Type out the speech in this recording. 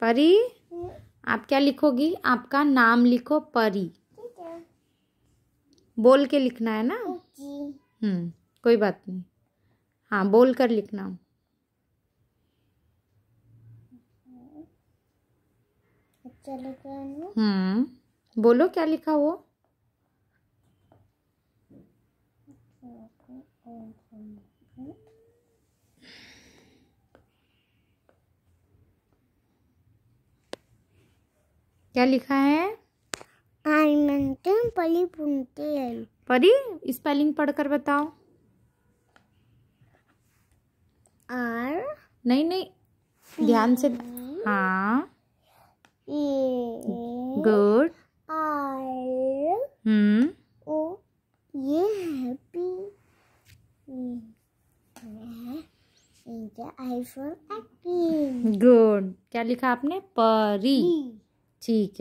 परी आप क्या लिखोगी आपका नाम लिखो परी बोल के लिखना है ना हम्म कोई बात नहीं हाँ बोल कर लिखना हम्म बोलो क्या लिखा वो क्या लिखा है परी बुनते परी स्पेलिंग पढ़कर बताओ आर नहीं नहीं ध्यान से हाँ गुड हम्म ओ ये हैप्पी आईफोन गुड क्या लिखा आपने परी ठीक है